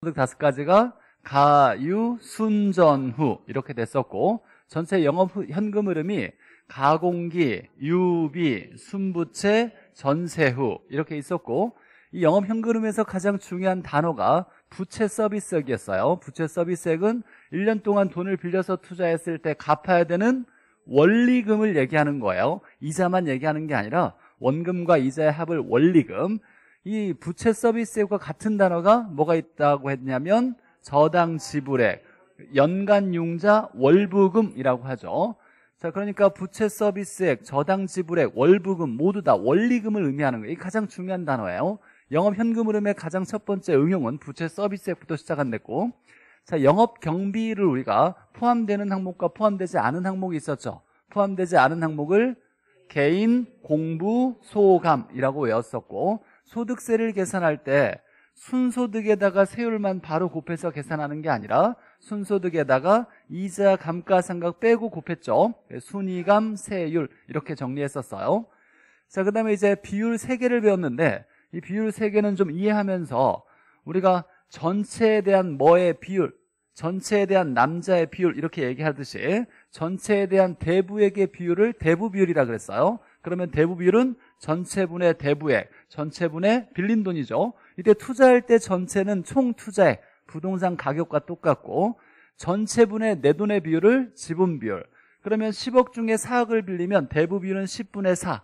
소득 다섯 가지가 가유, 순전 후 이렇게 됐었고 전체 영업 현금 흐름이 가공기, 유비, 순부채, 전세 후 이렇게 있었고 이 영업 현금 흐름에서 가장 중요한 단어가 부채 서비스액이었어요. 부채 서비스액은 1년 동안 돈을 빌려서 투자했을 때 갚아야 되는 원리금을 얘기하는 거예요. 이자만 얘기하는 게 아니라 원금과 이자의 합을 원리금 이 부채 서비스액과 같은 단어가 뭐가 있다고 했냐면 저당 지불액, 연간 융자 월부금이라고 하죠. 자, 그러니까 부채 서비스액, 저당 지불액, 월부금 모두 다 원리금을 의미하는 거예요. 이 가장 중요한 단어예요. 영업 현금 흐름의 가장 첫 번째 응용은 부채 서비스액부터 시작한댔고 자, 영업 경비를 우리가 포함되는 항목과 포함되지 않은 항목이 있었죠. 포함되지 않은 항목을 개인, 공부, 소감이라고 외웠었고 소득세를 계산할 때 순소득에다가 세율만 바로 곱해서 계산하는 게 아니라 순소득에다가 이자 감가상각 빼고 곱했죠 순이감 세율 이렇게 정리했었어요 자그 다음에 이제 비율 3개를 배웠는데 이 비율 3개는 좀 이해하면서 우리가 전체에 대한 뭐의 비율 전체에 대한 남자의 비율 이렇게 얘기하듯이 전체에 대한 대부액의 비율을 대부 비율이라 그랬어요 그러면 대부 비율은 전체분의 대부액 전체분의 빌린 돈이죠. 이때 투자할 때 전체는 총 투자액, 부동산 가격과 똑같고 전체분의 내 돈의 비율을 지분 비율. 그러면 10억 중에 4억을 빌리면 대부 비율은 10분의 4.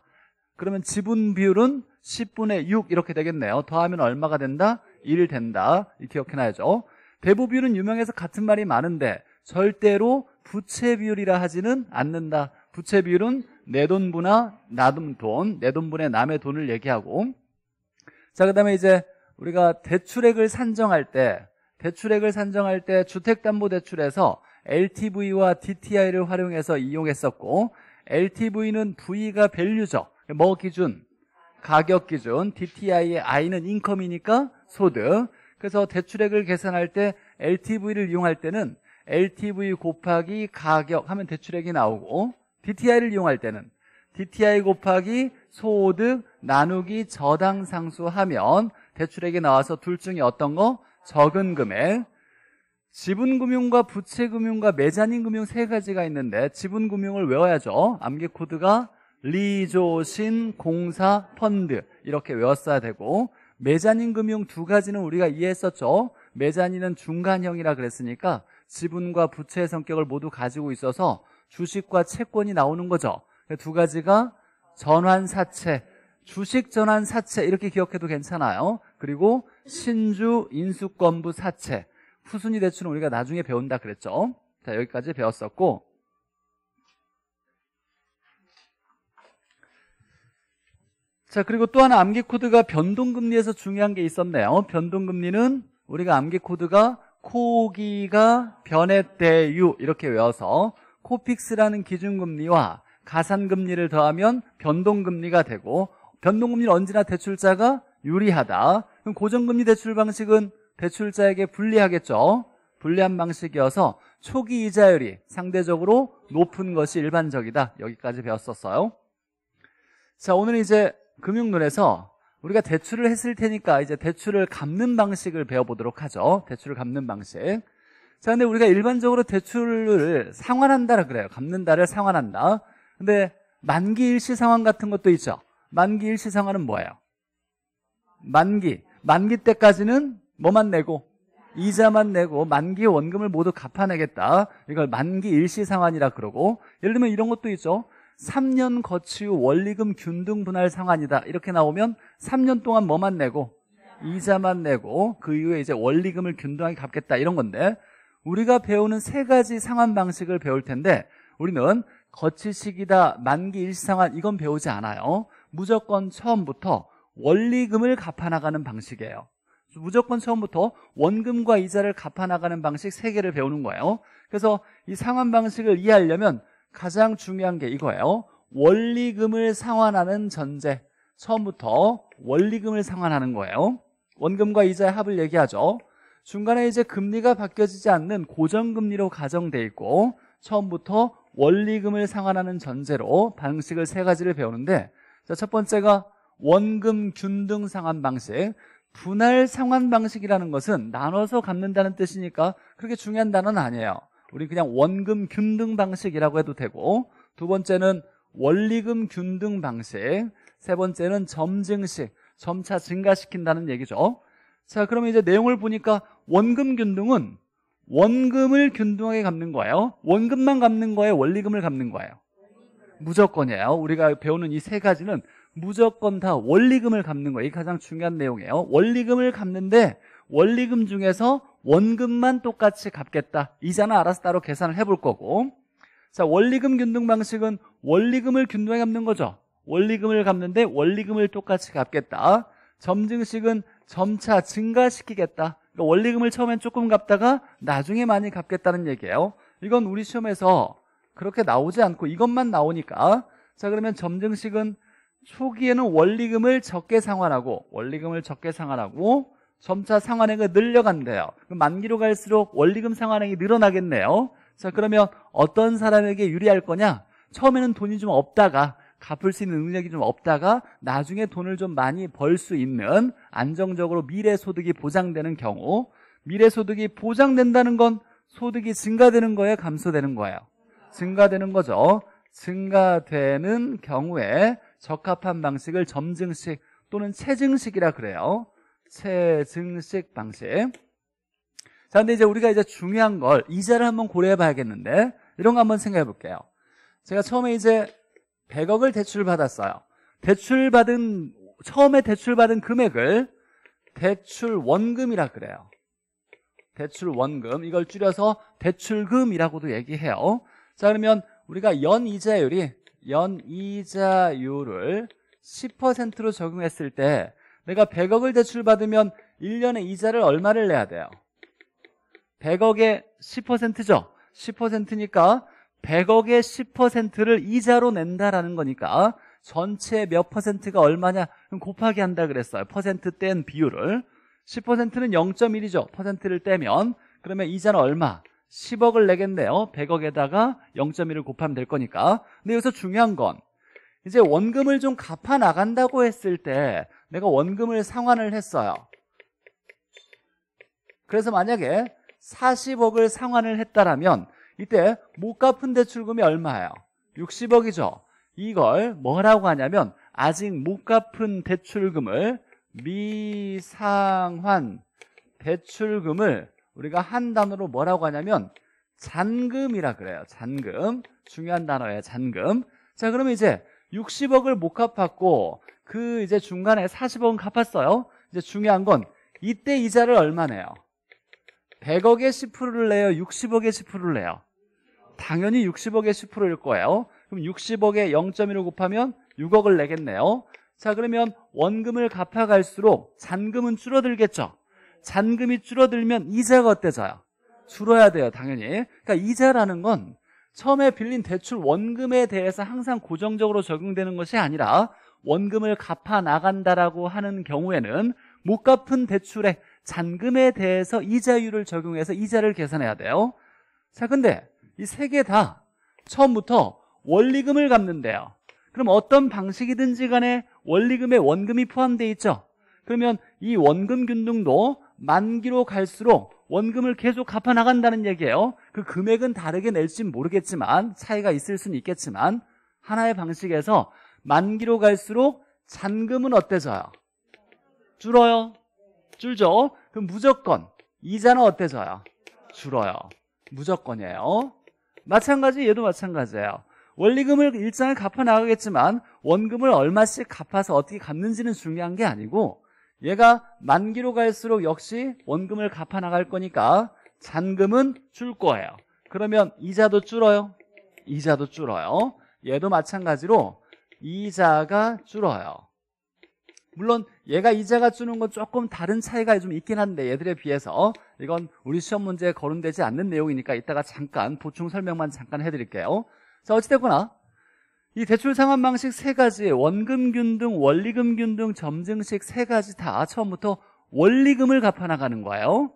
그러면 지분 비율은 10분의 6 이렇게 되겠네요. 더하면 얼마가 된다? 1 된다. 기억해놔야죠. 대부 비율은 유명해서 같은 말이 많은데 절대로 부채 비율이라 하지는 않는다. 부채 비율은 내 돈부나 나돈 내 돈분의 남의 돈을 얘기하고 자, 그다음에 이제 우리가 대출액을 산정할 때 대출액을 산정할 때 주택담보대출에서 LTV와 DTI를 활용해서 이용했었고 LTV는 V가 밸류죠. 뭐 기준? 가격 기준. DTI의 I는 인컴이니까 소득. 그래서 대출액을 계산할 때 LTV를 이용할 때는 LTV 곱하기 가격 하면 대출액이 나오고 DTI를 이용할 때는 DTI 곱하기 소득 나누기 저당 상수하면 대출액이 나와서 둘 중에 어떤 거? 적은 금액 지분금융과 부채금융과 매자닌금융 세 가지가 있는데 지분금융을 외워야죠 암기 코드가 리조신 공사 펀드 이렇게 외웠어야 되고 매자닌금융 두 가지는 우리가 이해했었죠 매자닌은 중간형이라 그랬으니까 지분과 부채의 성격을 모두 가지고 있어서 주식과 채권이 나오는 거죠. 두 가지가 전환사채, 주식 전환사채 이렇게 기억해도 괜찮아요. 그리고 신주 인수권부 사채, 후순위 대출은 우리가 나중에 배운다 그랬죠. 자 여기까지 배웠었고 자 그리고 또 하나 암기코드가 변동금리에서 중요한 게 있었네요. 변동금리는 우리가 암기코드가 코기가 변했대유 이렇게 외워서 코픽스라는 기준금리와 가산금리를 더하면 변동금리가 되고 변동금리는 언제나 대출자가 유리하다 그럼 고정금리 대출 방식은 대출자에게 불리하겠죠 불리한 방식이어서 초기 이자율이 상대적으로 높은 것이 일반적이다 여기까지 배웠었어요 자 오늘 이제 금융론에서 우리가 대출을 했을 테니까 이제 대출을 갚는 방식을 배워보도록 하죠 대출을 갚는 방식 자, 근데 우리가 일반적으로 대출을 상환한다라 그래요. 갚는다를 상환한다. 근데 만기 일시 상환 같은 것도 있죠. 만기 일시 상환은 뭐예요? 만기. 만기 때까지는 뭐만 내고 이자만 내고 만기 원금을 모두 갚아내겠다. 이걸 만기 일시 상환이라 그러고 예를 들면 이런 것도 있죠. 3년 거치 후 원리금 균등 분할 상환이다. 이렇게 나오면 3년 동안 뭐만 내고 이자만 내고 그 이후에 이제 원리금을 균등하게 갚겠다 이런 건데 우리가 배우는 세 가지 상환 방식을 배울 텐데 우리는 거치식이다, 만기 일상환 시 이건 배우지 않아요. 무조건 처음부터 원리금을 갚아나가는 방식이에요. 무조건 처음부터 원금과 이자를 갚아나가는 방식 세 개를 배우는 거예요. 그래서 이 상환 방식을 이해하려면 가장 중요한 게 이거예요. 원리금을 상환하는 전제. 처음부터 원리금을 상환하는 거예요. 원금과 이자의 합을 얘기하죠. 중간에 이제 금리가 바뀌어지지 않는 고정금리로 가정돼 있고 처음부터 원리금을 상환하는 전제로 방식을 세 가지를 배우는데 자, 첫 번째가 원금 균등 상환 방식 분할 상환 방식이라는 것은 나눠서 갚는다는 뜻이니까 그렇게 중요한 단어는 아니에요 우리 그냥 원금 균등 방식이라고 해도 되고 두 번째는 원리금 균등 방식 세 번째는 점증식 점차 증가시킨다는 얘기죠 자 그러면 이제 내용을 보니까 원금 균등은 원금을 균등하게 갚는 거예요. 원금만 갚는 거예요. 원리금을 갚는 거예요. 무조건이에요. 우리가 배우는 이 세 가지는 무조건 다 원리금을 갚는 거예요. 이게 가장 중요한 내용이에요. 원리금을 갚는데 원리금 중에서 원금만 똑같이 갚겠다. 이자는 알아서 따로 계산을 해볼 거고. 자, 원리금 균등 방식은 원리금을 균등하게 갚는 거죠. 원리금을 갚는데 원리금을 똑같이 갚겠다. 점증식은 점차 증가시키겠다. 그러니까 원리금을 처음엔 조금 갚다가 나중에 많이 갚겠다는 얘기예요. 이건 우리 시험에서 그렇게 나오지 않고 이것만 나오니까 자 그러면 점증식은 초기에는 원리금을 적게 상환하고 원리금을 적게 상환하고 점차 상환액을 늘려간대요. 만기로 갈수록 원리금 상환액이 늘어나겠네요. 자 그러면 어떤 사람에게 유리할 거냐? 처음에는 돈이 좀 없다가 갚을 수 있는 능력이 좀 없다가 나중에 돈을 좀 많이 벌 수 있는 안정적으로 미래 소득이 보장되는 경우 미래 소득이 보장된다는 건 소득이 증가되는 거예요, 감소되는 거예요? 증가되는 거죠. 증가되는 경우에 적합한 방식을 점증식 또는 체증식이라 그래요. 체증식 방식. 자, 근데 이제 우리가 이제 중요한 걸 이자를 한번 고려해 봐야겠는데 이런 거 한번 생각해 볼게요. 제가 처음에 이제 100억을 대출받았어요. 대출받은 처음에 대출받은 금액을 대출 원금이라 그래요. 대출 원금 이걸 줄여서 대출금이라고도 얘기해요. 자 그러면 우리가 연 이자율이 연 이자율을 10%로 적용했을 때 내가 100억을 대출받으면 1년에 이자를 얼마를 내야 돼요? 100억에 10%죠. 10%니까 100억의 10%를 이자로 낸다라는 거니까 어? 전체 몇 퍼센트가 얼마냐 곱하기 한다 그랬어요 퍼센트 뗀 비율을 10%는 0.1이죠 퍼센트를 떼면 그러면 이자는 얼마? 10억을 내겠네요 100억에다가 0.1을 곱하면 될 거니까 근데 여기서 중요한 건 이제 원금을 좀 갚아 나간다고 했을 때 내가 원금을 상환을 했어요 그래서 만약에 40억을 상환을 했다라면 이때 못 갚은 대출금이 얼마예요? 60억이죠. 이걸 뭐라고 하냐면 아직 못 갚은 대출금을 미상환 대출금을 우리가 한 단어로 뭐라고 하냐면 잔금이라 그래요. 잔금. 중요한 단어예요. 잔금. 자, 그러면 이제 60억을 못 갚았고 그 이제 중간에 40억은 갚았어요. 이제 중요한 건 이때 이자를 얼마 내요? 100억에 10%를 내요? 60억에 10%를 내요? 당연히 60억에 10%일 거예요. 그럼 60억에 0.15 곱하면 6억을 내겠네요. 자, 그러면 원금을 갚아갈수록 잔금은 줄어들겠죠? 잔금이 줄어들면 이자가 어때져요? 줄어야 돼요, 당연히. 그러니까 이자라는 건 처음에 빌린 대출 원금에 대해서 항상 고정적으로 적용되는 것이 아니라 원금을 갚아 나간다라고 하는 경우에는 못 갚은 대출에 잔금에 대해서 이자율을 적용해서 이자를 계산해야 돼요 자 근데 이 세 개 다 처음부터 원리금을 갚는데요 그럼 어떤 방식이든지 간에 원리금에 원금이 포함되어 있죠 그러면 이 원금 균등도 만기로 갈수록 원금을 계속 갚아나간다는 얘기예요 그 금액은 다르게 낼진 모르겠지만 차이가 있을 수는 있겠지만 하나의 방식에서 만기로 갈수록 잔금은 어때져요? 줄어요 줄죠? 그럼 무조건 이자는 어때서요? 줄어요. 무조건이에요. 마찬가지 얘도 마찬가지예요. 원리금을 일정을 갚아나가겠지만 원금을 얼마씩 갚아서 어떻게 갚는지는 중요한 게 아니고 얘가 만기로 갈수록 역시 원금을 갚아나갈 거니까 잔금은 줄 거예요. 그러면 이자도 줄어요. 이자도 줄어요. 얘도 마찬가지로 이자가 줄어요. 물론 얘가 이자가 주는 건 조금 다른 차이가 좀 있긴 한데 얘들에 비해서 이건 우리 시험 문제에 거론되지 않는 내용이니까 이따가 잠깐 보충 설명만 잠깐 해드릴게요 자 어찌됐거나 이 대출 상환 방식 세 가지 원금균 등 원리금균 등 점증식 세 가지 다 처음부터 원리금을 갚아 나가는 거예요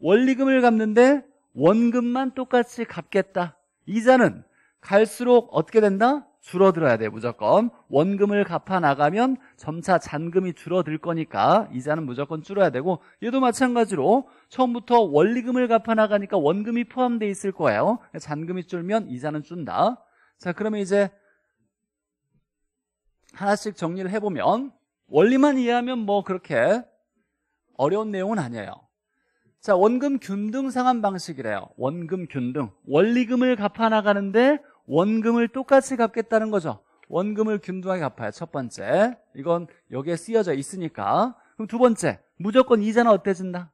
원리금을 갚는데 원금만 똑같이 갚겠다 이자는 갈수록 어떻게 된다? 줄어들어야 돼 무조건 원금을 갚아 나가면 점차 잔금이 줄어들 거니까 이자는 무조건 줄어야 되고 얘도 마찬가지로 처음부터 원리금을 갚아 나가니까 원금이 포함돼 있을 거예요 잔금이 줄면 이자는 준다 자 그러면 이제 하나씩 정리를 해보면 원리만 이해하면 뭐 그렇게 어려운 내용은 아니에요 자 원금 균등 상환 방식이래요 원금 균등 원리금을 갚아 나가는데 원금을 똑같이 갚겠다는 거죠 원금을 균등하게 갚아요 첫 번째 이건 여기에 쓰여져 있으니까 그럼 두 번째 무조건 이자는 어때진다?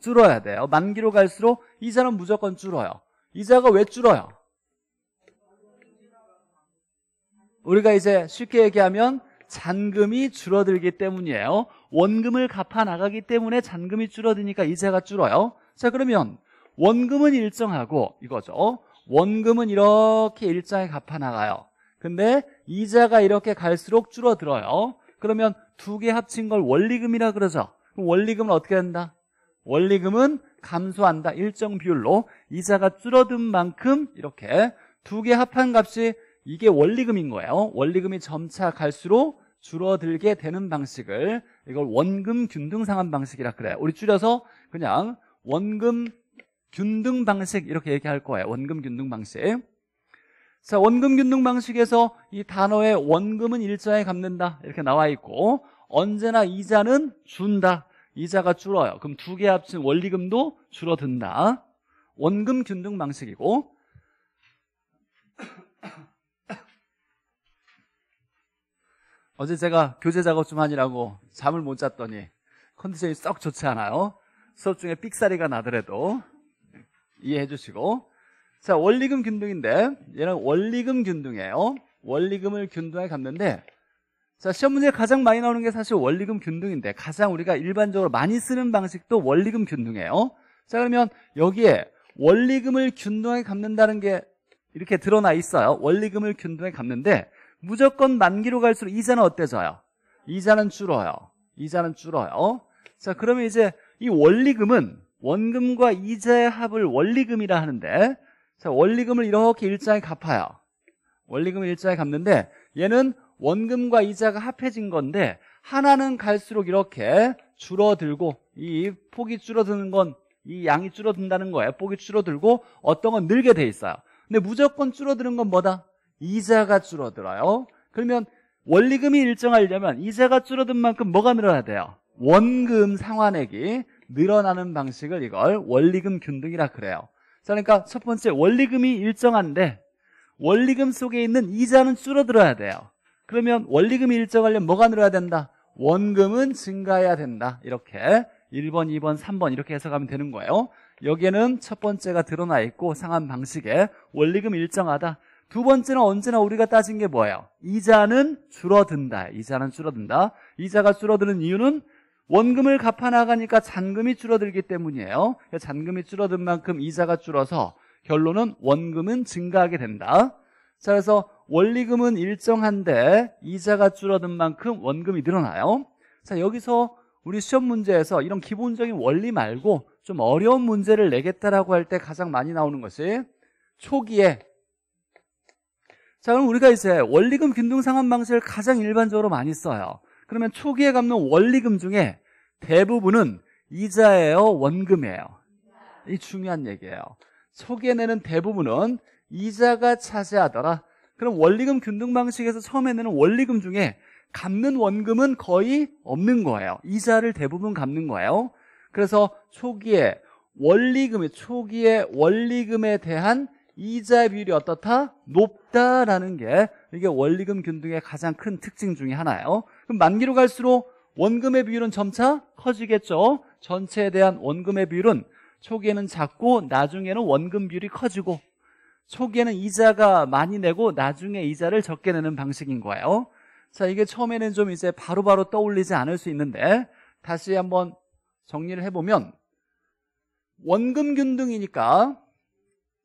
줄어야 돼요 만기로 갈수록 이자는 무조건 줄어요 이자가 왜 줄어요? 우리가 이제 쉽게 얘기하면 잔금이 줄어들기 때문이에요 원금을 갚아 나가기 때문에 잔금이 줄어드니까 이자가 줄어요 자 그러면 원금은 일정하고 이거죠 원금은 이렇게 일자에 갚아 나가요. 근데 이자가 이렇게 갈수록 줄어들어요. 그러면 두 개 합친 걸 원리금이라 그러죠. 그럼 원리금은 어떻게 한다? 원리금은 감소한다. 일정 비율로 이자가 줄어든 만큼 이렇게 두 개 합한 값이 이게 원리금인 거예요. 원리금이 점차 갈수록 줄어들게 되는 방식을 이걸 원금 균등 상환 방식이라 그래요. 우리 줄여서 그냥 원금 균등 방식 이렇게 얘기할 거예요. 원금 균등 방식. 자, 원금 균등 방식에서 이단어의 원금은 일자에 갚는다 이렇게 나와 있고 언제나 이자는 준다. 이자가 줄어요. 그럼 두 개 합친 원리금도 줄어든다. 원금 균등 방식이고 어제 제가 교재 작업 좀 하느라고 잠을 못 잤더니 컨디션이 썩 좋지 않아요. 수업 중에 삑사리가 나더라도 이해해 주시고 자 원리금 균등인데 얘는 원리금 균등이에요 원리금을 균등하게 갚는데 자 시험 문제에 가장 많이 나오는 게 사실 원리금 균등인데 가장 우리가 일반적으로 많이 쓰는 방식도 원리금 균등이에요 자 그러면 여기에 원리금을 균등하게 갚는다는 게 이렇게 드러나 있어요 원리금을 균등하게 갚는데 무조건 만기로 갈수록 이자는 어때져요? 이자는 줄어요 이자는 줄어요 자 그러면 이제 이 원리금은 원금과 이자의 합을 원리금이라 하는데 자, 원리금을 이렇게 일자에 갚아요. 원리금을 일자에 갚는데 얘는 원금과 이자가 합해진 건데 하나는 갈수록 이렇게 줄어들고 이 폭이 줄어드는 건 이 양이 줄어든다는 거예요. 폭이 줄어들고 어떤 건 늘게 돼 있어요. 근데 무조건 줄어드는 건 뭐다? 이자가 줄어들어요. 그러면 원리금이 일정하려면 이자가 줄어든 만큼 뭐가 늘어야 돼요? 원금 상환액이 늘어나는 방식을 이걸 원리금 균등이라 그래요. 그러니까 첫 번째 원리금이 일정한데 원리금 속에 있는 이자는 줄어들어야 돼요. 그러면 원리금이 일정하려면 뭐가 늘어야 된다? 원금은 증가해야 된다. 이렇게 1번, 2번, 3번 이렇게 해석하면 되는 거예요. 여기에는 첫 번째가 드러나 있고 상한 방식에 원리금 일정하다. 두 번째는 언제나 우리가 따진 게 뭐예요? 이자는 줄어든다. 이자는 줄어든다. 이자가 줄어드는 이유는 원금을 갚아 나가니까 잔금이 줄어들기 때문이에요. 잔금이 줄어든 만큼 이자가 줄어서 결론은 원금은 증가하게 된다. 자, 그래서 원리금은 일정한데 이자가 줄어든 만큼 원금이 늘어나요. 자, 여기서 우리 시험 문제에서 이런 기본적인 원리 말고 좀 어려운 문제를 내겠다라고 할 때 가장 많이 나오는 것이 초기에 자 그럼 우리가 이제 원리금 균등상환 방식을 가장 일반적으로 많이 써요 그러면 초기에 갚는 원리금 중에 대부분은 이자예요, 원금이에요. 이 중요한 얘기예요. 초기에 내는 대부분은 이자가 차지하더라. 그럼 원리금 균등 방식에서 처음에 내는 원리금 중에 갚는 원금은 거의 없는 거예요. 이자를 대부분 갚는 거예요. 그래서 초기에 원리금의 초기에 원리금에 대한 이자 비율이 어떻다? 높다라는 게 이게 원리금 균등의 가장 큰 특징 중에 하나예요. 그럼 만기로 갈수록 원금의 비율은 점차 커지겠죠. 전체에 대한 원금의 비율은 초기에는 작고 나중에는 원금 비율이 커지고 초기에는 이자가 많이 내고 나중에 이자를 적게 내는 방식인 거예요. 자, 이게 처음에는 좀 이제 바로바로 바로 떠올리지 않을 수 있는데 다시 한번 정리를 해보면 원금 균등이니까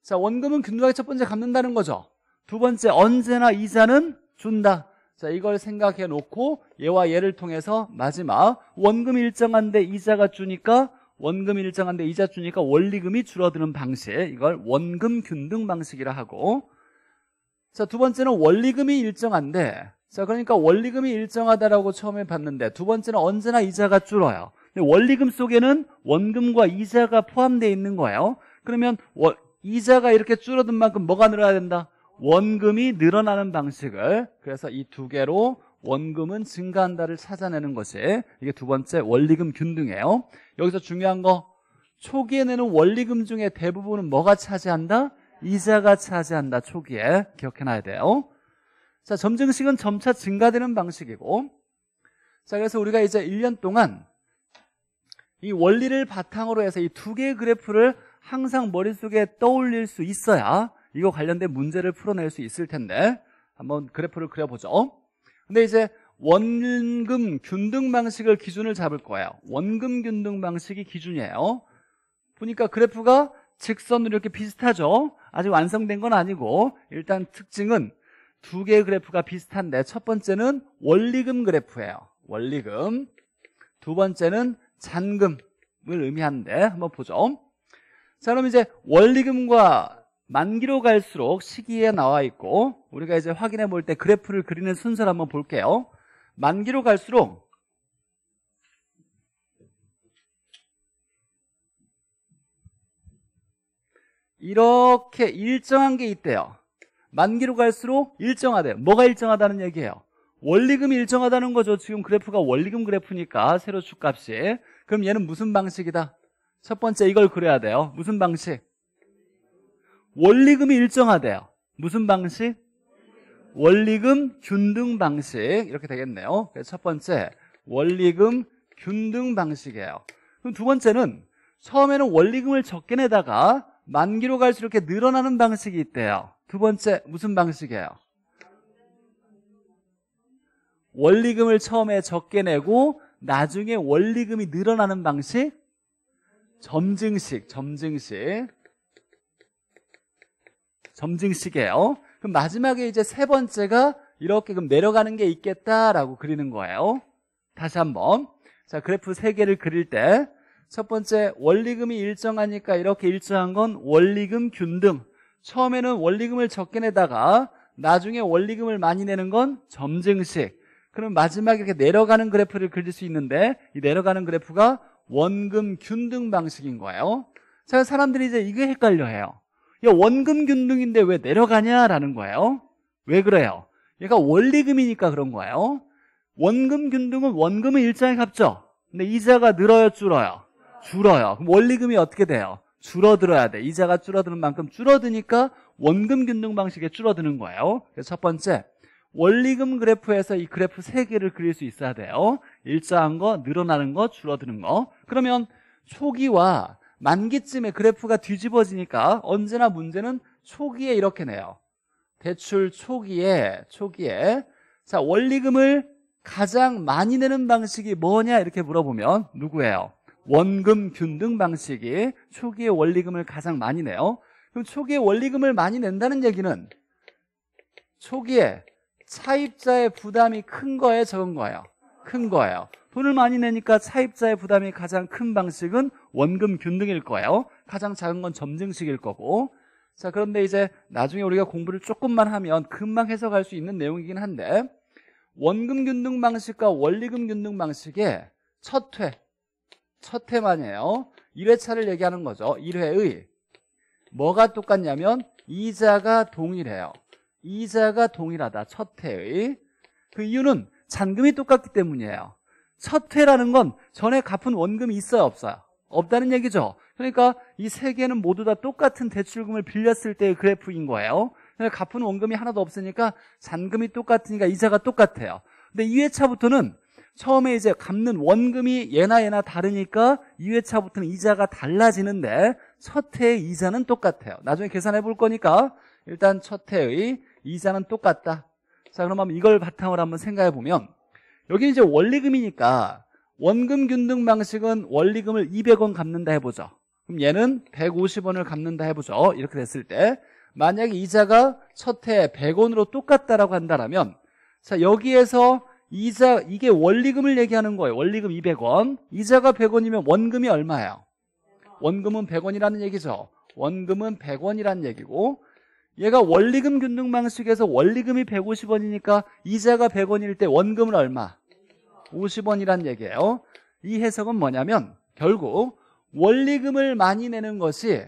자, 원금은 균등하게 첫 번째 갚는다는 거죠. 두 번째, 언제나 이자는 준다. 자, 이걸 생각해 놓고 얘와 얘를 통해서 마지막 원금 일정한데 이자가 주니까 원금 일정한데 이자 주니까 원리금이 줄어드는 방식 이걸 원금 균등 방식이라 하고 자, 두 번째는 원리금이 일정한데 자, 그러니까 원리금이 일정하다라고 처음에 봤는데 두 번째는 언제나 이자가 줄어요. 원리금 속에는 원금과 이자가 포함되어 있는 거예요. 그러면 이자가 이렇게 줄어든 만큼 뭐가 늘어야 된다? 원금이 늘어나는 방식을 그래서 이 두 개로 원금은 증가한다를 찾아내는 것이 이게 두 번째 원리금 균등이에요 여기서 중요한 거 초기에 내는 원리금 중에 대부분은 뭐가 차지한다? 이자가 차지한다 초기에 기억해놔야 돼요 자 점증식은 점차 증가되는 방식이고 자 그래서 우리가 이제 1년 동안 이 원리를 바탕으로 해서 이 두 개의 그래프를 항상 머릿속에 떠올릴 수 있어야 이거 관련된 문제를 풀어낼 수 있을 텐데 한번 그래프를 그려보죠 근데 이제 원금 균등 방식을 기준을 잡을 거예요 원금 균등 방식이 기준이에요 보니까 그래프가 직선으로 이렇게 비슷하죠 아직 완성된 건 아니고 일단 특징은 두 개의 그래프가 비슷한데 첫 번째는 원리금 그래프예요 원리금 두 번째는 잔금을 의미하는데 한번 보죠 자 그럼 이제 원리금과 만기로 갈수록 시기에 나와 있고 우리가 이제 확인해 볼 때 그래프를 그리는 순서를 한번 볼게요. 만기로 갈수록 이렇게 일정한 게 있대요. 만기로 갈수록 일정하대요. 뭐가 일정하다는 얘기예요? 원리금이 일정하다는 거죠. 지금 그래프가 원리금 그래프니까 세로 축값이. 그럼 얘는 무슨 방식이다? 첫 번째 이걸 그려야 돼요. 무슨 방식? 원리금이 일정하대요. 무슨 방식? 원리금 균등 방식 이렇게 되겠네요. 그래서 첫 번째 원리금 균등 방식이에요. 그럼 두 번째는 처음에는 원리금을 적게 내다가 만기로 갈수록 이렇게 늘어나는 방식이 있대요. 두 번째 무슨 방식이에요? 원리금을 처음에 적게 내고 나중에 원리금이 늘어나는 방식? 점증식, 점증식. 점증식이에요. 어? 그럼 마지막에 이제 세 번째가 이렇게 그럼 내려가는 게 있겠다라고 그리는 거예요. 다시 한번. 자, 그래프 세 개를 그릴 때 첫 번째 원리금이 일정하니까 이렇게 일정한 건 원리금 균등. 처음에는 원리금을 적게 내다가 나중에 원리금을 많이 내는 건 점증식. 그럼 마지막에 이렇게 내려가는 그래프를 그릴 수 있는데 이 내려가는 그래프가 원금 균등 방식인 거예요. 자, 사람들이 이제 이게 헷갈려해요. 야, 원금 균등인데 왜 내려가냐라는 거예요. 왜 그래요? 얘가 원리금이니까 그런 거예요. 원금 균등은 원금은 일정의 값죠. 근데 이자가 늘어요, 줄어요? 줄어요. 그럼 원리금이 어떻게 돼요? 줄어들어야 돼. 이자가 줄어드는 만큼 줄어드니까 원금 균등 방식에 줄어드는 거예요. 그래서 첫 번째, 원리금 그래프에서 이 그래프 세 개를 그릴 수 있어야 돼요. 일자한 거, 늘어나는 거, 줄어드는 거. 그러면 초기와 만기쯤에 그래프가 뒤집어지니까 언제나 문제는 초기에 이렇게 내요. 대출 초기에 초기에 자 원리금을 가장 많이 내는 방식이 뭐냐 이렇게 물어보면 누구예요? 원금 균등 방식이 초기에 원리금을 가장 많이 내요. 그럼 초기에 원리금을 많이 낸다는 얘기는 초기에 차입자의 부담이 큰 거예요, 적은 거예요? 큰 거예요. 돈을 많이 내니까 차입자의 부담이 가장 큰 방식은 원금 균등일 거예요 가장 작은 건 점증식일 거고 자 그런데 이제 나중에 우리가 공부를 조금만 하면 금방 해석할 수 있는 내용이긴 한데 원금 균등 방식과 원리금 균등 방식의 첫 회, 첫 회만이에요 1회차를 얘기하는 거죠 1회의 뭐가 똑같냐면 이자가 동일해요 이자가 동일하다 첫 회의 그 이유는 잔금이 똑같기 때문이에요 첫 회라는 건 전에 갚은 원금이 있어요 없어요 없다는 얘기죠. 그러니까 이 세 개는 모두 다 똑같은 대출금을 빌렸을 때의 그래프인 거예요. 그러니까 갚은 원금이 하나도 없으니까 잔금이 똑같으니까 이자가 똑같아요. 근데 2회차부터는 처음에 이제 갚는 원금이 얘나 얘나 다르니까 2회차부터는 이자가 달라지는데 첫 해의 이자는 똑같아요. 나중에 계산해 볼 거니까 일단 첫 해의 이자는 똑같다. 자, 그럼 한번 이걸 바탕으로 한번 생각해 보면 여기 이제 원리금이니까 원금 균등 방식은 원리금을 200원 갚는다 해보죠. 그럼 얘는 150원을 갚는다 해보죠. 이렇게 됐을 때 만약에 이자가 첫해 100원으로 똑같다라고 한다라면 자 여기에서 이자 이게 원리금을 얘기하는 거예요. 원리금 200원. 이자가 100원이면 원금이 얼마예요? 원금은 100원이라는 얘기죠. 원금은 100원이라는 얘기고 얘가 원리금 균등 방식에서 원리금이 150원이니까 이자가 100원일 때 원금은 얼마? 50원이란 얘기예요 이 해석은 뭐냐면 결국 원리금을 많이 내는 것이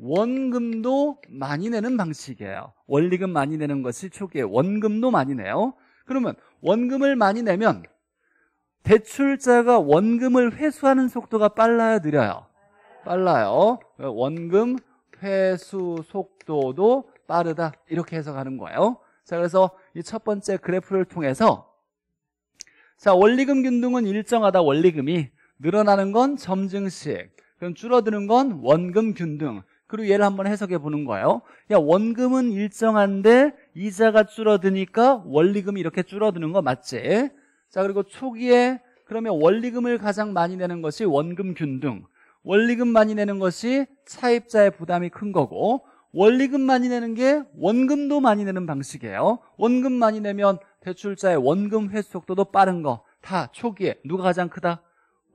원금도 많이 내는 방식이에요 원리금 많이 내는 것이 초기에 원금도 많이 내요 그러면 원금을 많이 내면 대출자가 원금을 회수하는 속도가 빨라요 느려요 빨라요 원금 회수 속도도 빠르다 이렇게 해석하는 거예요 자 그래서 이 첫 번째 그래프를 통해서 자, 원리금 균등은 일정하다 원리금이 늘어나는 건 점증식 그럼 줄어드는 건 원금 균등 그리고 얘를 한번 해석해 보는 거예요 야 원금은 일정한데 이자가 줄어드니까 원리금이 이렇게 줄어드는 거 맞지 자 그리고 초기에 그러면 원리금을 가장 많이 내는 것이 원금 균등 원리금 많이 내는 것이 차입자의 부담이 큰 거고 원리금 많이 내는 게 원금도 많이 내는 방식이에요 원금 많이 내면 대출자의 원금 회수 속도도 빠른 거 다 초기에 누가 가장 크다?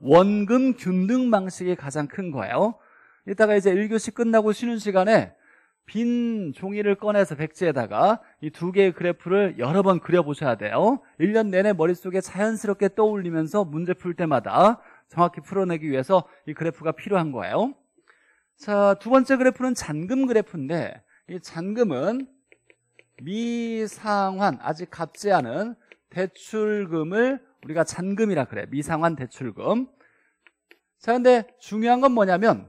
원금 균등 방식이 가장 큰 거예요 이따가 이제 1교시 끝나고 쉬는 시간에 빈 종이를 꺼내서 백지에다가 이 두 개의 그래프를 여러 번 그려보셔야 돼요 1년 내내 머릿속에 자연스럽게 떠올리면서 문제 풀 때마다 정확히 풀어내기 위해서 이 그래프가 필요한 거예요 자, 두 번째 그래프는 잔금 그래프인데 이 잔금은 미상환 아직 갚지 않은 대출금을 우리가 잔금이라 그래 미상환 대출금 자 근데 중요한 건 뭐냐면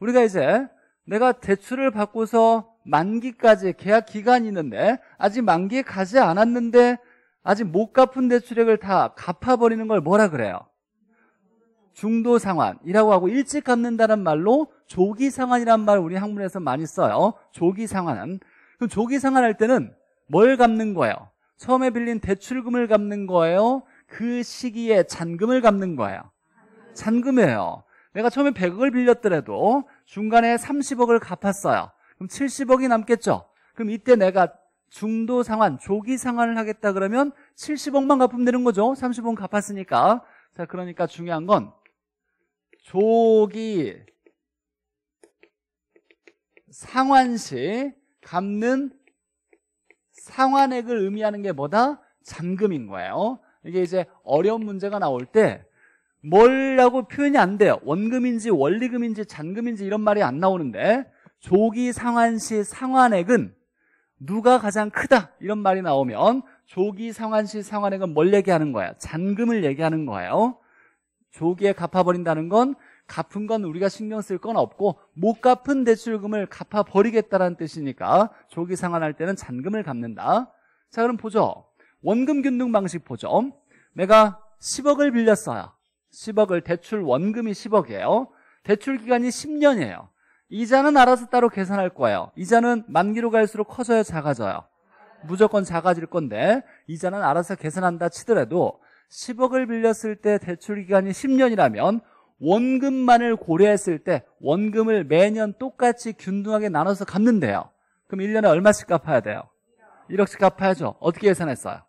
우리가 이제 내가 대출을 받고서 만기까지 계약 기간이 있는데 아직 만기에 가지 않았는데 아직 못 갚은 대출액을 다 갚아버리는 걸 뭐라 그래요? 중도 상환이라고 하고 일찍 갚는다는 말로 조기 상환이란 말을 우리 학문에서 많이 써요. 조기 상환은 그럼 조기 상환할 때는 뭘 갚는 거예요? 처음에 빌린 대출금을 갚는 거예요? 그 시기에 잔금을 갚는 거예요? 잔금이에요. 내가 처음에 100억을 빌렸더라도 중간에 30억을 갚았어요. 그럼 70억이 남겠죠? 그럼 이때 내가 중도 상환, 조기 상환을 하겠다 그러면 70억만 갚으면 되는 거죠. 30억은 갚았으니까. 자, 그러니까 중요한 건 조기 상환 시 갚는 상환액을 의미하는 게 뭐다? 잠금인 거예요 이게 이제 어려운 문제가 나올 때 뭘라고 표현이 안 돼요 원금인지 원리금인지 잔금인지 이런 말이 안 나오는데 조기 상환 시 상환액은 누가 가장 크다 이런 말이 나오면 조기 상환 시 상환액은 뭘 얘기하는 거예요 잔금을 얘기하는 거예요 조기에 갚아버린다는 건 갚은 건 우리가 신경 쓸 건 없고 못 갚은 대출금을 갚아버리겠다라는 뜻이니까 조기 상환할 때는 잔금을 갚는다 자 그럼 보죠 원금 균등 방식 보죠 내가 10억을 빌렸어요 10억을 대출 원금이 10억이에요 대출 기간이 10년이에요 이자는 알아서 따로 계산할 거예요 이자는 만기로 갈수록 커져요 작아져요 무조건 작아질 건데 이자는 알아서 계산한다 치더라도 10억을 빌렸을 때 대출 기간이 10년이라면 원금만을 고려했을 때 원금을 매년 똑같이 균등하게 나눠서 갚는데요. 그럼 1년에 얼마씩 갚아야 돼요? 1억씩 갚아야죠. 어떻게 계산했어요?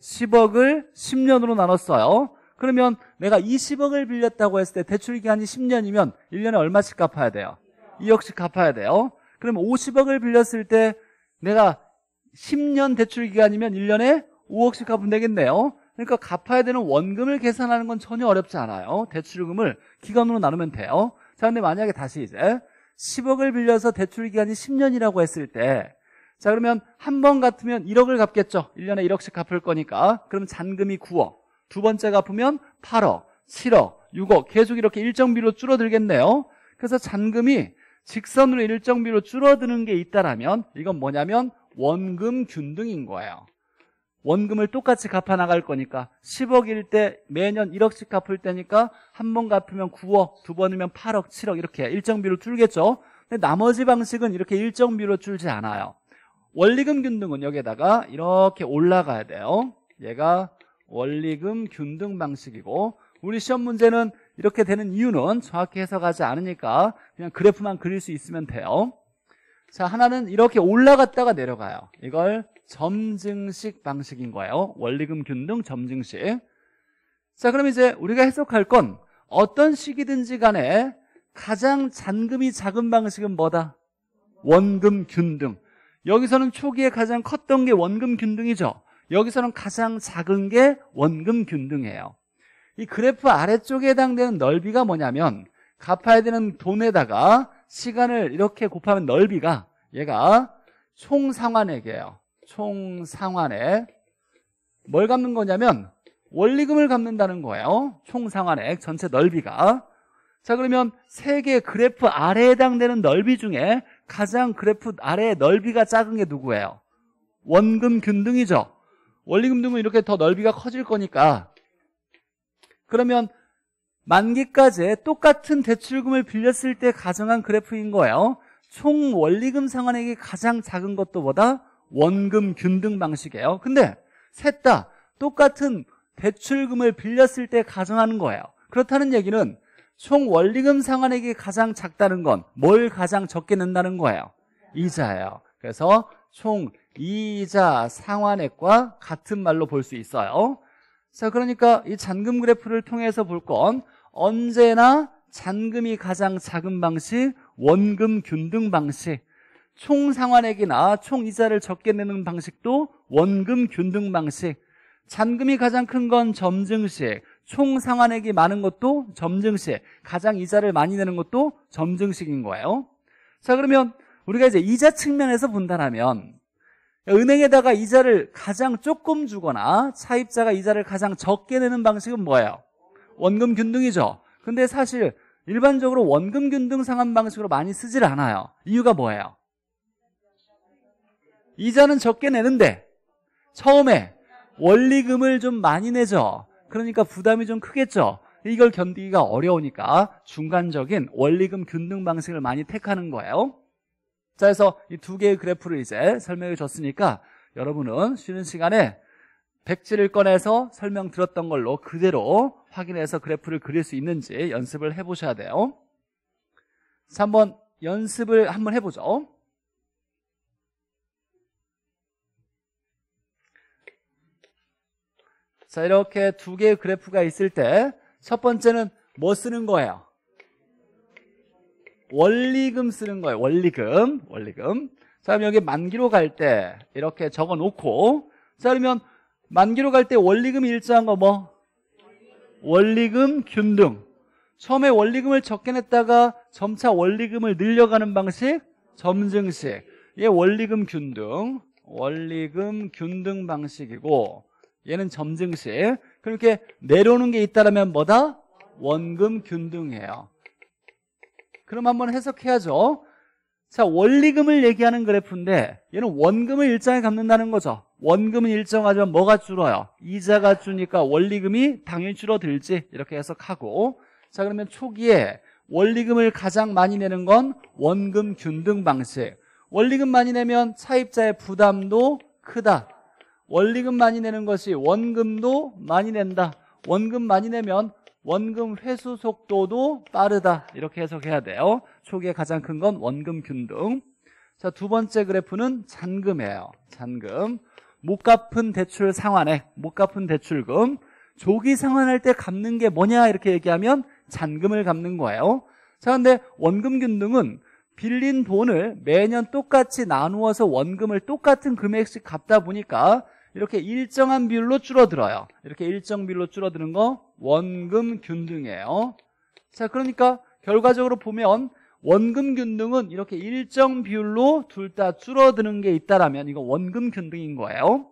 10억을 10년으로 나눴어요. 그러면 내가 20억을 빌렸다고 했을 때 대출 기간이 10년이면 1년에 얼마씩 갚아야 돼요? 2억씩 갚아야 돼요. 그러면 50억을 빌렸을 때 내가 10년 대출 기간이면 1년에 5억씩 갚으면 되겠네요. 그러니까 갚아야 되는 원금을 계산하는 건 전혀 어렵지 않아요. 대출금을 기간으로 나누면 돼요. 자, 근데 만약에 다시 이제 10억을 빌려서 대출 기간이 10년이라고 했을 때 자, 그러면 한 번 같으면 1억을 갚겠죠. 1년에 1억씩 갚을 거니까. 그럼 잔금이 9억. 두 번째 갚으면 8억, 7억, 6억 계속 이렇게 일정비로 줄어들겠네요. 그래서 잔금이 직선으로 일정비로 줄어드는 게 있다라면 이건 뭐냐면 원금 균등인 거예요. 원금을 똑같이 갚아 나갈 거니까 10억일 때 매년 1억씩 갚을 때니까 한 번 갚으면 9억, 두 번이면 8억, 7억 이렇게 일정비로 줄겠죠. 근데 나머지 방식은 이렇게 일정비로 줄지 않아요. 원리금 균등은 여기에다가 이렇게 올라가야 돼요. 얘가 원리금 균등 방식이고 우리 시험 문제는 이렇게 되는 이유는 정확히 해석하지 않으니까 그냥 그래프만 그릴 수 있으면 돼요. 자 하나는 이렇게 올라갔다가 내려가요. 이걸 점증식 방식인 거예요 원리금 균등 점증식 자 그럼 이제 우리가 해석할 건 어떤 시기든지 간에 가장 잔금이 작은 방식은 뭐다? 원금 균등 여기서는 초기에 가장 컸던 게 원금 균등이죠 여기서는 가장 작은 게 원금 균등이에요 이 그래프 아래쪽에 해당되는 넓이가 뭐냐면 갚아야 되는 돈에다가 시간을 이렇게 곱하면 넓이가 얘가 총상환액이에요 총상환액 뭘 갚는 거냐면 원리금을 갚는다는 거예요 총상환액 전체 넓이가 자 그러면 세개 그래프 아래에 해당되는 넓이 중에 가장 그래프 아래의 넓이가 작은 게 누구예요? 원금 균등이죠 원리금 등은 이렇게 더 넓이가 커질 거니까 그러면 만기까지 똑같은 대출금을 빌렸을 때 가정한 그래프인 거예요 총 원리금 상환액이 가장 작은 것도 보다 원금 균등 방식이에요. 근데 셋 다 똑같은 대출금을 빌렸을 때 가정하는 거예요. 그렇다는 얘기는 총 원리금 상환액이 가장 작다는 건 뭘 가장 적게 낸다는 거예요? 이자예요. 그래서 총 이자 상환액과 같은 말로 볼 수 있어요. 자, 그러니까 이 잔금 그래프를 통해서 볼 건 언제나 잔금이 가장 작은 방식, 원금 균등 방식. 총상환액이나 총이자를 적게 내는 방식도 원금 균등 방식 잔금이 가장 큰 건 점증식 총상환액이 많은 것도 점증식 가장 이자를 많이 내는 것도 점증식인 거예요 자 그러면 우리가 이제 이자 측면에서 본다면 은행에다가 이자를 가장 조금 주거나 차입자가 이자를 가장 적게 내는 방식은 뭐예요? 원금 균등이죠 근데 사실 일반적으로 원금 균등 상환 방식으로 많이 쓰질 않아요 이유가 뭐예요? 이자는 적게 내는데 처음에 원리금을 좀 많이 내죠. 그러니까 부담이 좀 크겠죠. 이걸 견디기가 어려우니까 중간적인 원리금 균등 방식을 많이 택하는 거예요. 자, 그래서 이 두 개의 그래프를 이제 설명해 줬으니까 여러분은 쉬는 시간에 백지를 꺼내서 설명 들었던 걸로 그대로 확인해서 그래프를 그릴 수 있는지 연습을 해보셔야 돼요. 자, 한번 연습을 한번 해보죠. 자 이렇게 두 개의 그래프가 있을 때 첫 번째는 뭐 쓰는 거예요? 원리금 쓰는 거예요 원리금 원리금 자 그럼 여기 만기로 갈 때 이렇게 적어 놓고 자 그러면 만기로 갈 때 원리금이 일정한 거 뭐? 원리금 균등 처음에 원리금을 적게 냈다가 점차 원리금을 늘려가는 방식 점증식 이게 원리금 균등 원리금 균등 방식이고 얘는 점증식. 그렇게 내려오는 게 있다라면 뭐다? 원금 균등이에요. 그럼 한번 해석해야죠. 자, 원리금을 얘기하는 그래프인데 얘는 원금을 일정에 갚는다는 거죠. 원금은 일정하지만 뭐가 줄어요? 이자가 주니까 원리금이 당연히 줄어들지 이렇게 해석하고 자 그러면 초기에 원리금을 가장 많이 내는 건 원금 균등 방식 원리금 많이 내면 차입자의 부담도 크다 원리금 많이 내는 것이 원금도 많이 낸다 원금 많이 내면 원금 회수 속도도 빠르다 이렇게 해석해야 돼요 초기에 가장 큰 건 원금 균등 자두 번째 그래프는 잔금이에요 잔금 못 갚은 대출 상환액 못 갚은 대출금 조기 상환할 때 갚는 게 뭐냐 이렇게 얘기하면 잔금을 갚는 거예요 자 근데 원금 균등은 빌린 돈을 매년 똑같이 나누어서 원금을 똑같은 금액씩 갚다 보니까 이렇게 일정한 비율로 줄어들어요 이렇게 일정 비율로 줄어드는 거 원금 균등이에요 자 그러니까 결과적으로 보면 원금 균등은 이렇게 일정 비율로 둘 다 줄어드는 게 있다라면 이거 원금 균등인 거예요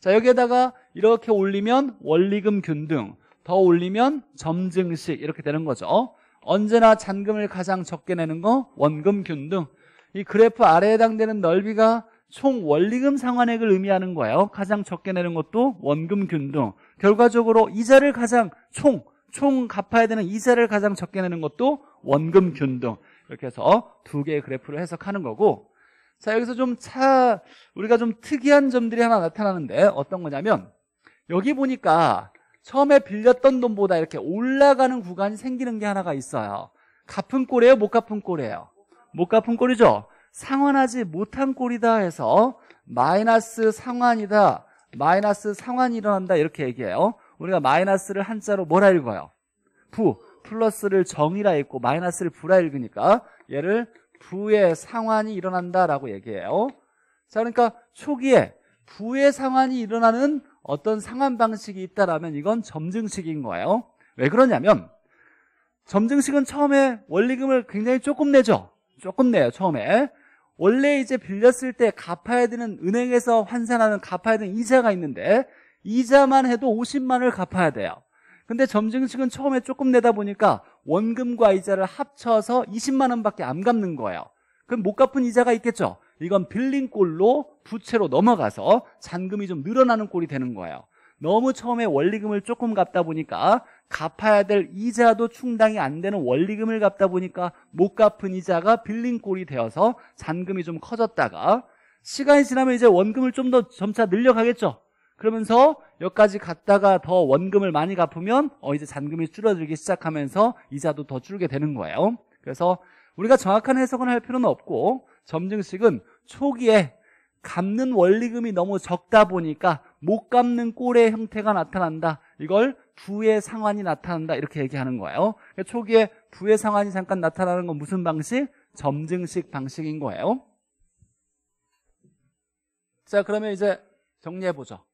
자 여기에다가 이렇게 올리면 원리금 균등 더 올리면 점증식 이렇게 되는 거죠 언제나 잔금을 가장 적게 내는 거 원금 균등 이 그래프 아래에 해당되는 넓이가 총 원리금 상환액을 의미하는 거예요. 가장 적게 내는 것도 원금균 등. 결과적으로 이자를 가장 총, 총 갚아야 되는 이자를 가장 적게 내는 것도 원금균 등. 이렇게 해서 두 개의 그래프를 해석하는 거고 자 여기서 좀 차 우리가 좀 특이한 점들이 하나 나타나는데 어떤 거냐면 여기 보니까 처음에 빌렸던 돈보다 이렇게 올라가는 구간이 생기는 게 하나가 있어요 갚은 꼴이에요 못 갚은 꼴이에요 못 갚은 꼴이죠 상환하지 못한 꼴이다 해서 마이너스 상환이다. 마이너스 상환이 일어난다 이렇게 얘기해요. 우리가 마이너스를 한자로 뭐라 읽어요? 부, 플러스를 정이라 읽고 마이너스를 부라 읽으니까 얘를 부의 상환이 일어난다라고 얘기해요. 자, 그러니까 초기에 부의 상환이 일어나는 어떤 상환 방식이 있다라면 이건 점증식인 거예요. 왜 그러냐면 점증식은 처음에 원리금을 굉장히 조금 내죠. 조금 내요, 처음에. 원래 이제 빌렸을 때 갚아야 되는 은행에서 환산하는 갚아야 되는 이자가 있는데 이자만 해도 50만을 갚아야 돼요. 근데 점증 식은 처음에 조금 내다 보니까 원금과 이자를 합쳐서 20만 원밖에 안 갚는 거예요. 그럼 못 갚은 이자가 있겠죠. 이건 빌린 꼴로 부채로 넘어가서 잔금이 좀 늘어나는 꼴이 되는 거예요. 너무 처음에 원리금을 조금 갚다 보니까 갚아야 될 이자도 충당이 안 되는 원리금을 갚다 보니까 못 갚은 이자가 빌린 꼴이 되어서 잔금이 좀 커졌다가 시간이 지나면 이제 원금을 좀 더 점차 늘려가겠죠. 그러면서 여기까지 갔다가 더 원금을 많이 갚으면 어 이제 잔금이 줄어들기 시작하면서 이자도 더 줄게 되는 거예요. 그래서 우리가 정확한 해석은 할 필요는 없고 점증식은 초기에 갚는 원리금이 너무 적다 보니까 못 갚는 꼴의 형태가 나타난다. 이걸 부의 상환이 나타난다 이렇게 얘기하는 거예요 그러니까 초기에 부의 상환이 잠깐 나타나는 건 무슨 방식? 점증식 방식인 거예요 자 그러면 이제 정리해보죠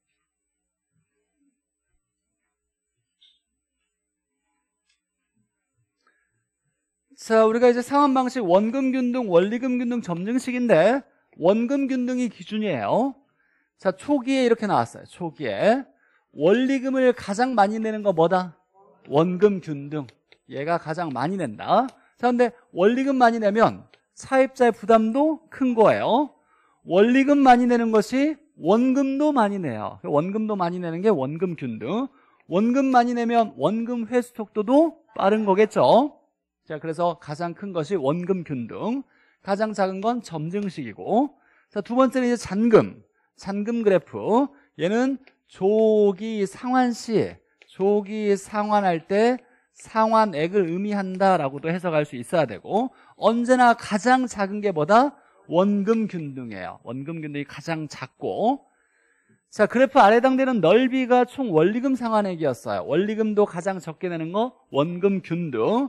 자 우리가 이제 상환 방식 원금 균등 원리금 균등 점증식인데 원금 균등이 기준이에요 자 초기에 이렇게 나왔어요 초기에 원리금을 가장 많이 내는 거 뭐다? 원금 균등 얘가 가장 많이 낸다 자 근데 원리금 많이 내면 사입자의 부담도 큰 거예요 원리금 많이 내는 것이 원금도 많이 내요 원금도 많이 내는 게 원금 균등 원금 많이 내면 원금 회수 속도도 빠른 거겠죠 자 그래서 가장 큰 것이 원금 균등 가장 작은 건 점증식이고 자두 번째는 이제 잔금 잔금 그래프 얘는 조기 상환 시 조기 상환할 때 상환액을 의미한다라고도 해석할 수 있어야 되고 언제나 가장 작은 게 뭐다? 원금 균등이에요. 원금 균등이 가장 작고 자 그래프 아래 당되는 넓이가 총 원리금 상환액이었어요. 원리금도 가장 적게 내는 거 원금 균등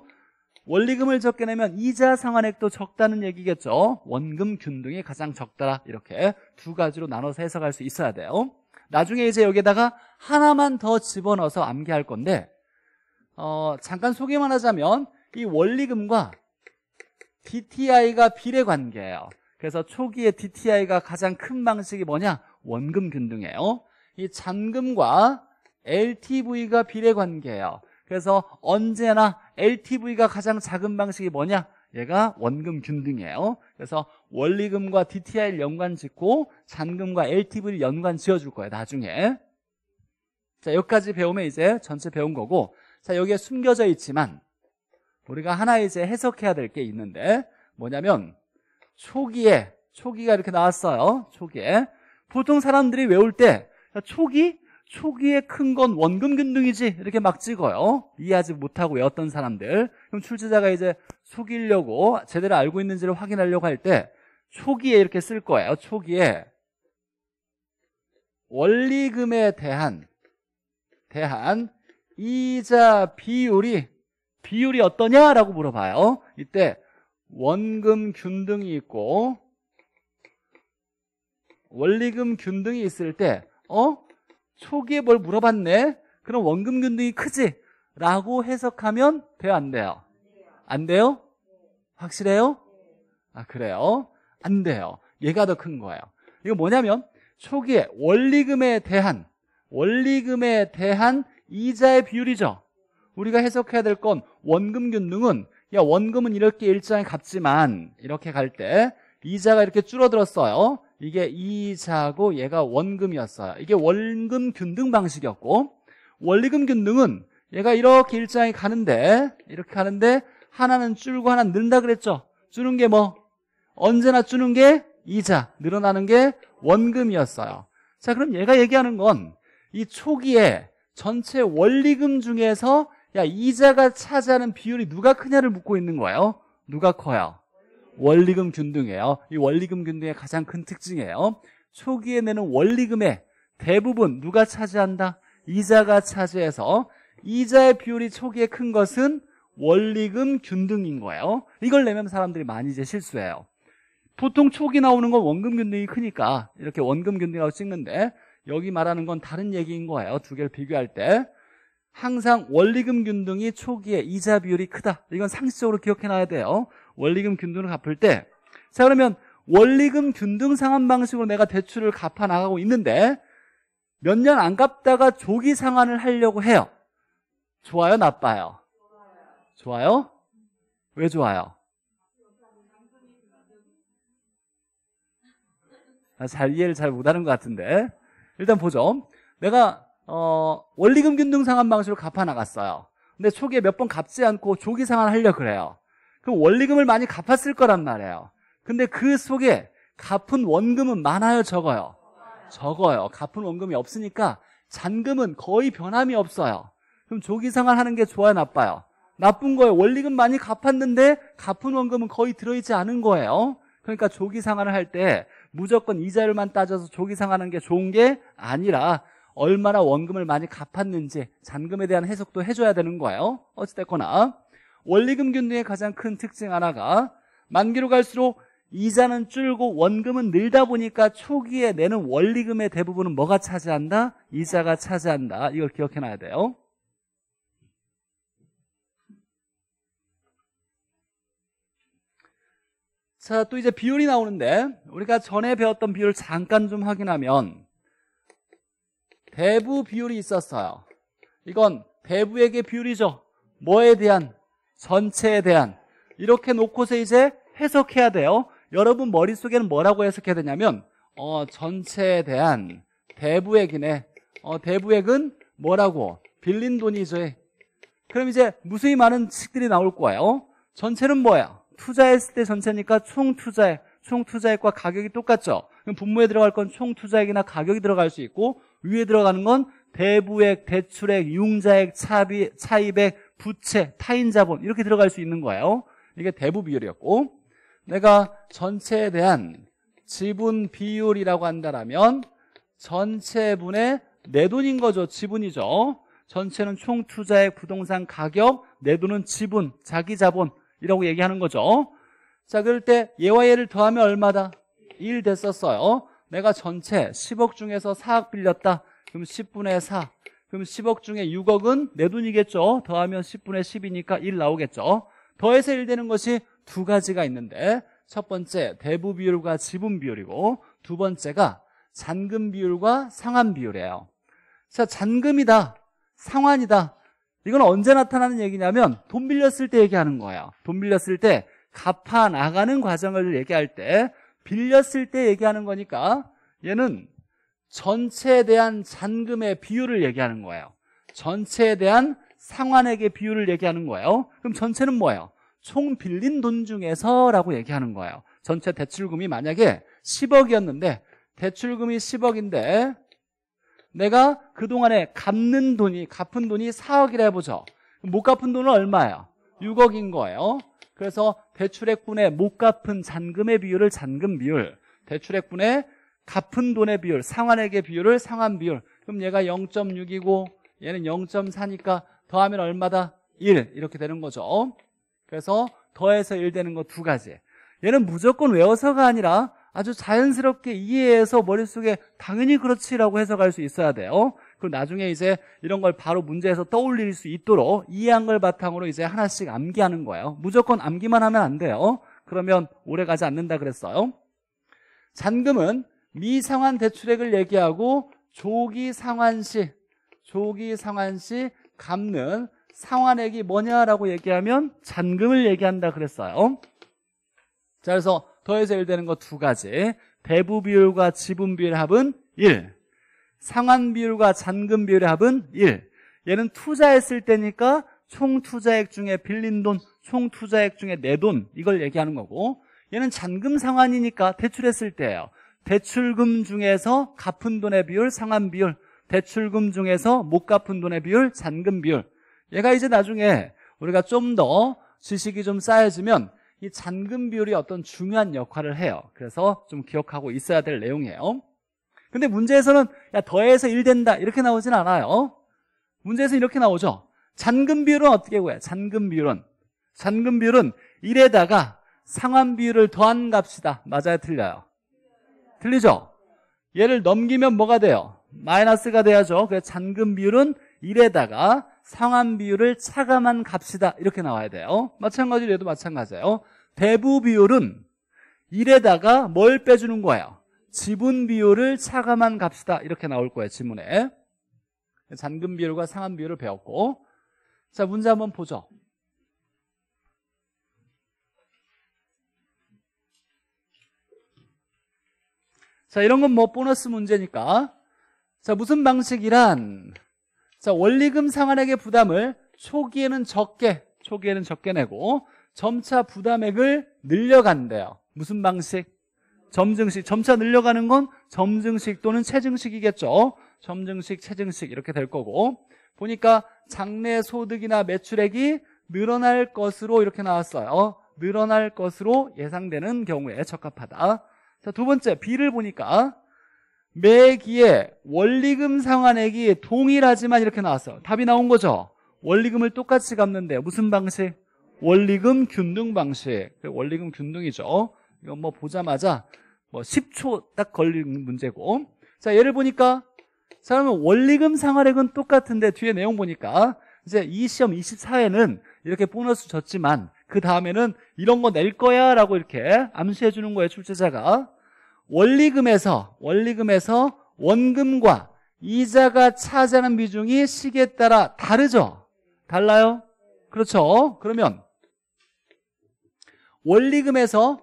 원리금을 적게 내면 이자 상환액도 적다는 얘기겠죠. 원금 균등이 가장 적다 이렇게 두 가지로 나눠서 해석할 수 있어야 돼요. 나중에 이제 여기에다가 하나만 더 집어넣어서 암기할 건데 어, 잠깐 소개만 하자면 이 원리금과 DTI가 비례 관계예요 그래서 초기에 DTI가 가장 큰 방식이 뭐냐 원금 균등이에요 이 잔금과 LTV가 비례 관계예요 그래서 언제나 LTV가 가장 작은 방식이 뭐냐 얘가 원금 균등이에요. 그래서 원리금과 DTI를 연관 짓고 잔금과 LTV를 연관 지어줄 거예요. 나중에. 자 여기까지 배우면 이제 전체 배운 거고 자 여기에 숨겨져 있지만 우리가 하나 이제 해석해야 될 게 있는데 뭐냐면 초기에 초기가 이렇게 나왔어요. 초기에 보통 사람들이 외울 때 초기 초기에 큰 건 원금 균등이지 이렇게 막 찍어요 이해하지 못하고 외웠던 사람들 그럼 출제자가 이제 속이려고 제대로 알고 있는지를 확인하려고 할 때 초기에 이렇게 쓸 거예요 초기에 원리금에 대한 대한 이자 비율이 비율이 어떠냐라고 물어봐요 이때 원금 균등이 있고 원리금 균등이 있을 때 어? 초기에 뭘 물어봤네? 그럼 원금 균등이 크지? 라고 해석하면 돼요, 안 돼요? 안 돼요? 확실해요? 아, 그래요? 안 돼요. 얘가 더 큰 거예요. 이거 뭐냐면 초기에 원리금에 대한 원리금에 대한 이자의 비율이죠. 우리가 해석해야 될 건 원금 균등은 야 원금은 이렇게 일정에 갚지만 이렇게 갈 때 이자가 이렇게 줄어들었어요. 이게 이자고 얘가 원금이었어요. 이게 원금 균등 방식이었고 원리금 균등은 얘가 이렇게 일정이 가는데 이렇게 가는데 하나는 줄고 하나는 는다 그랬죠. 주는 게 뭐? 언제나 주는 게 이자, 늘어나는 게 원금이었어요. 자, 그럼 얘가 얘기하는 건 이 초기에 전체 원리금 중에서 야 이자가 차지하는 비율이 누가 크냐를 묻고 있는 거예요. 누가 커요? 원리금 균등이에요. 이 원리금 균등의 가장 큰 특징이에요. 초기에 내는 원리금의 대부분 누가 차지한다? 이자가 차지해서 이자의 비율이 초기에 큰 것은 원리금 균등인 거예요. 이걸 내면 사람들이 많이 이제 실수해요. 보통 초기 나오는 건 원금 균등이 크니까 이렇게 원금 균등이라고 찍는데 여기 말하는 건 다른 얘기인 거예요. 두 개를 비교할 때. 항상 원리금 균등이 초기에 이자 비율이 크다. 이건 상식적으로 기억해놔야 돼요. 원리금 균등을 갚을 때 자 그러면 원리금 균등 상환 방식으로 내가 대출을 갚아 나가고 있는데 몇 년 안 갚다가 조기 상환을 하려고 해요. 좋아요, 나빠요? 좋아요? 왜 좋아요? 잘 이해를 잘 못하는 것 같은데 일단 보죠. 내가 어, 원리금 균등 상환 방식으로 갚아 나갔어요. 근데 초기에 몇 번 갚지 않고 조기 상환하려 고 그래요. 그 원리금을 많이 갚았을 거란 말이에요. 근데 그 속에 갚은 원금은 많아요, 적어요? 적어요. 갚은 원금이 없으니까 잔금은 거의 변함이 없어요. 그럼 조기상환 하는 게 좋아요, 나빠요? 나쁜 거예요. 원리금 많이 갚았는데 갚은 원금은 거의 들어있지 않은 거예요. 그러니까 조기상환을 할 때 무조건 이자율만 따져서 조기상환하는 게 좋은 게 아니라 얼마나 원금을 많이 갚았는지 잔금에 대한 해석도 해줘야 되는 거예요. 어찌됐거나. 원리금 균등의 가장 큰 특징 하나가 만기로 갈수록 이자는 줄고 원금은 늘다 보니까 초기에 내는 원리금의 대부분은 뭐가 차지한다? 이자가 차지한다. 이걸 기억해놔야 돼요. 자, 또 이제 비율이 나오는데 우리가 전에 배웠던 비율 잠깐 좀 확인하면 배부 비율이 있었어요. 이건 배부에게 비율이죠. 뭐에 대한 전체에 대한 이렇게 놓고서 이제 해석해야 돼요 여러분 머릿속에는 뭐라고 해석해야 되냐면 어, 전체에 대한 대부액이네 어, 대부액은 뭐라고? 빌린 돈이죠 그럼 이제 무수히 많은 식들이 나올 거예요 전체는 뭐야? 투자했을 때 전체니까 총 투자액 총 투자액과 가격이 똑같죠 그럼 분모에 들어갈 건 총 투자액이나 가격이 들어갈 수 있고 위에 들어가는 건 대부액, 대출액, 융자액, 차비, 차입액, 부채, 타인자본 이렇게 들어갈 수 있는 거예요. 이게 대부 비율이었고 내가 전체에 대한 지분 비율이라고 한다면 전체분의 내 돈인 거죠. 지분이죠. 전체는 총투자의 부동산 가격, 내 돈은 지분, 자기 자본이라고 얘기하는 거죠. 자, 그럴 때 얘와 얘를 더하면 얼마다? 1 됐었어요. 내가 전체 10억 중에서 4억 빌렸다. 그럼 10분의 4, 그럼 10억 중에 6억은 내 돈이겠죠. 더하면 10분의 10이니까 1 나오겠죠. 더해서 1 되는 것이 두 가지가 있는데 첫 번째 대부 비율과 지분 비율이고 두 번째가 잔금 비율과 상환 비율이에요. 자, 잔금이다. 상환이다. 이건 언제 나타나는 얘기냐면 돈 빌렸을 때 얘기하는 거예요. 돈 빌렸을 때 갚아 나가는 과정을 얘기할 때 빌렸을 때 얘기하는 거니까 얘는 전체에 대한 잔금의 비율을 얘기하는 거예요. 전체에 대한 상환액의 비율을 얘기하는 거예요. 그럼 전체는 뭐예요? 총 빌린 돈 중에서라고 얘기하는 거예요. 전체 대출금이 만약에 10억이었는데 대출금이 10억인데 내가 그동안에 갚는 돈이 갚은 돈이 4억이라 해보죠. 못 갚은 돈은 얼마예요? 6억인 거예요. 그래서 대출액분의 못 갚은 잔금의 비율을 잔금 비율, 대출액분의 갚은 돈의 비율, 상환액의 비율을 상환 비율. 그럼 얘가 0.6이고 얘는 0.4니까 더하면 얼마다? 1 이렇게 되는 거죠. 그래서 더해서 1 되는 거 두 가지. 얘는 무조건 외워서가 아니라 아주 자연스럽게 이해해서 머릿속에 당연히 그렇지라고 해석할 수 있어야 돼요. 그리고 나중에 이제 이런 걸 바로 문제에서 떠올릴 수 있도록 이해한 걸 바탕으로 이제 하나씩 암기하는 거예요. 무조건 암기만 하면 안 돼요. 그러면 오래 가지 않는다 그랬어요. 잔금은 미상환 대출액을 얘기하고 조기 상환 시 조기 상환 시 갚는 상환액이 뭐냐라고 얘기하면 잔금을 얘기한다 그랬어요. 자, 그래서 더해서 1 되는 거 두 가지. 대부 비율과 지분 비율 합은 1. 상환 비율과 잔금 비율 합은 1. 얘는 투자했을 때니까 총 투자액 중에 빌린 돈, 총 투자액 중에 내 돈 이걸 얘기하는 거고 얘는 잔금 상환이니까 대출했을 때예요. 대출금 중에서 갚은 돈의 비율, 상환 비율, 대출금 중에서 못 갚은 돈의 비율, 잔금 비율. 얘가 이제 나중에 우리가 좀 더 지식이 좀 쌓여지면 이 잔금 비율이 어떤 중요한 역할을 해요. 그래서 좀 기억하고 있어야 될 내용이에요. 근데 문제에서는 야 더해서 1 된다 이렇게 나오진 않아요. 문제에서 이렇게 나오죠. 잔금 비율은 어떻게 구해? 잔금 비율은 잔금 비율은 1에다가 상환 비율을 더한 값이다. 맞아야 틀려요? 틀리죠? 얘를 넘기면 뭐가 돼요? 마이너스가 돼야죠. 그래서 잔금 비율은 1에다가 상환 비율을 차감한 값이다. 이렇게 나와야 돼요. 마찬가지로 얘도 마찬가지예요. 대부 비율은 1에다가 뭘 빼주는 거예요? 지분 비율을 차감한 값이다. 이렇게 나올 거예요. 지문에. 잔금 비율과 상환 비율을 배웠고. 자, 문제 한번 보죠. 자, 이런 건 뭐 보너스 문제니까. 자, 무슨 방식이란? 자, 원리금 상환액의 부담을 초기에는 적게, 초기에는 적게 내고 점차 부담액을 늘려간대요. 무슨 방식? 점증식. 점차 늘려가는 건 점증식 또는 체증식이겠죠. 점증식, 체증식 이렇게 될 거고 보니까 장내 소득이나 매출액이 늘어날 것으로 이렇게 나왔어요. 늘어날 것으로 예상되는 경우에 적합하다. 자, 두 번째 B를 보니까 매기에 원리금 상환액이 동일하지만 이렇게 나왔어. 답이 나온 거죠. 원리금을 똑같이 갚는데 무슨 방식? 원리금 균등 방식. 원리금 균등이죠. 이건 뭐 보자마자 뭐 10초 딱걸리는 문제고. 자, 예를 보니까 자, 그러면 원리금 상환액은 똑같은데 뒤에 내용 보니까 이제 이 시험 24회는 이렇게 보너스 줬지만 그 다음에는 이런 거 낼 거야 라고 이렇게 암시해 주는 거예요 출제자가 원리금에서 원리금에서 원금과 이자가 차지하는 비중이 시기에 따라 다르죠 달라요 그렇죠 그러면 원리금에서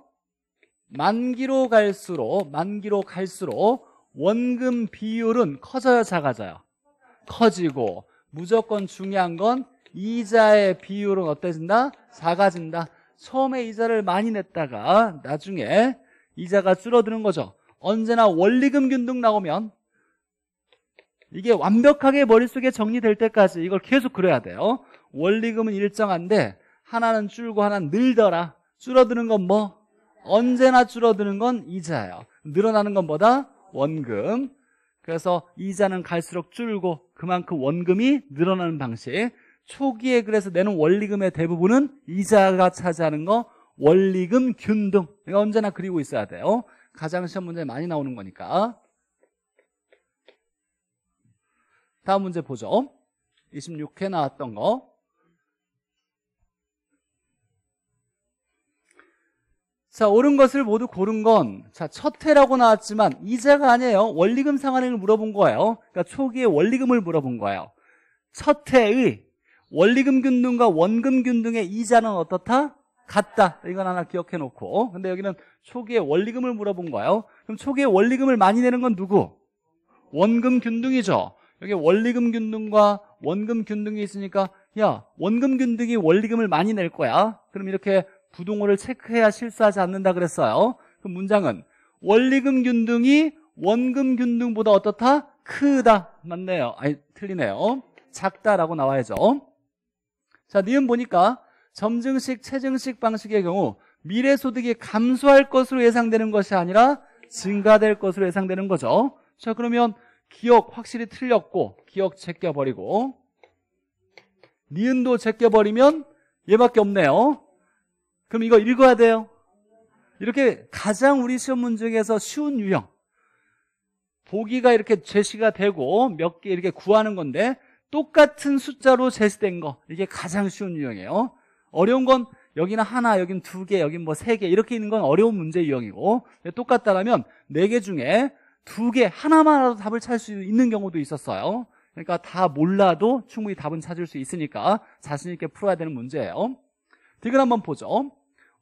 만기로 갈수록 만기로 갈수록 원금 비율은 커져요 작아져요 커지고 무조건 중요한 건 이자의 비율은 어때진다? 작아진다. 처음에 이자를 많이 냈다가 나중에 이자가 줄어드는 거죠. 언제나 원리금 균등 나오면 이게 완벽하게 머릿속에 정리될 때까지 이걸 계속 그려야 돼요. 원리금은 일정한데 하나는 줄고 하나는 늘더라. 줄어드는 건 뭐? 언제나 줄어드는 건 이자예요. 늘어나는 건 뭐다? 원금. 그래서 이자는 갈수록 줄고 그만큼 원금이 늘어나는 방식. 초기에 그래서 내는 원리금의 대부분은 이자가 차지하는 거 원리금 균등 이거 그러니까 언제나 그리고 있어야 돼요 가장 시험 문제 많이 나오는 거니까 다음 문제 보죠 26회 나왔던 거 자, 옳은 것을 모두 고른 건, 자, 첫 해라고 나왔지만, 이자가 아니에요. 원리금 상환액을 물어본 거예요. 그러니까 초기에 원리금을 물어본 거예요. 첫 해의 원리금 균등과 원금 균등의 이자는 어떻다? 같다. 이건 하나 기억해 놓고. 근데 여기는 초기에 원리금을 물어본 거예요. 그럼 초기에 원리금을 많이 내는 건 누구? 원금 균등이죠. 여기 원리금 균등과 원금 균등이 있으니까 야, 원금 균등이 원리금을 많이 낼 거야. 그럼 이렇게 부동호를 체크해야 실수하지 않는다 그랬어요. 그 문장은 원리금 균등이 원금 균등보다 어떻다? 크다. 맞네요. 아니, 틀리네요. 작다라고 나와야죠. 자, 니은 보니까 점증식, 체증식 방식의 경우 미래소득이 감소할 것으로 예상되는 것이 아니라 증가될 것으로 예상되는 거죠. 자, 그러면 기억 확실히 틀렸고 기억 제껴버리고 니은도 제껴버리면 얘밖에 없네요. 그럼 이거 읽어야 돼요. 이렇게 가장 우리 시험 문중에서 쉬운 유형 보기가 이렇게 제시가 되고 몇 개 이렇게 구하는 건데 똑같은 숫자로 제시된 거 이게 가장 쉬운 유형이에요 어려운 건 여기는 하나, 여기는두 개, 여기는뭐 세 개 이렇게 있는 건 어려운 문제 유형이고 똑같다라면 네 개 중에 두 개 하나만이라도 답을 찾을 수 있는 경우도 있었어요 그러니까 다 몰라도 충분히 답은 찾을 수 있으니까 자신 있게 풀어야 되는 문제예요 디귿 한번 보죠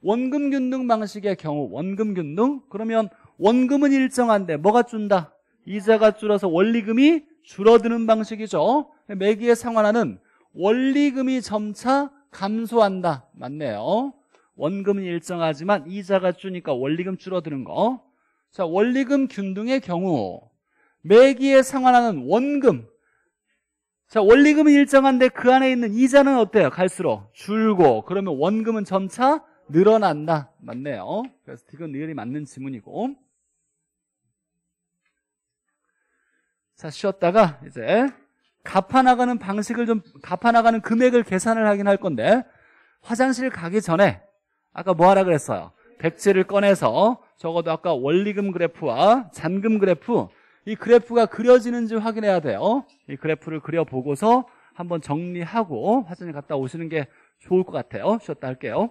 원금균등 방식의 경우 원금균등 그러면 원금은 일정한데 뭐가 준다? 이자가 줄어서 원리금이 줄어드는 방식이죠 매기에 상환하는 원리금이 점차 감소한다 맞네요 원금은 일정하지만 이자가 주니까 원리금 줄어드는 거 자, 원리금 균등의 경우 매기에 상환하는 원금 자, 원리금은 일정한데 그 안에 있는 이자는 어때요? 갈수록 줄고 그러면 원금은 점차 늘어난다. 맞네요. 그래서 이건 의열이 맞는 지문이고 자, 쉬었다가 이제 갚아나가는 방식을 좀, 갚아나가는 금액을 계산을 하긴 할 건데, 화장실 가기 전에, 아까 뭐 하라 그랬어요? 백지를 꺼내서, 적어도 아까 원리금 그래프와 잔금 그래프, 이 그래프가 그려지는지 확인해야 돼요. 이 그래프를 그려보고서 한번 정리하고 화장실 갔다 오시는 게 좋을 것 같아요. 쉬었다 할게요.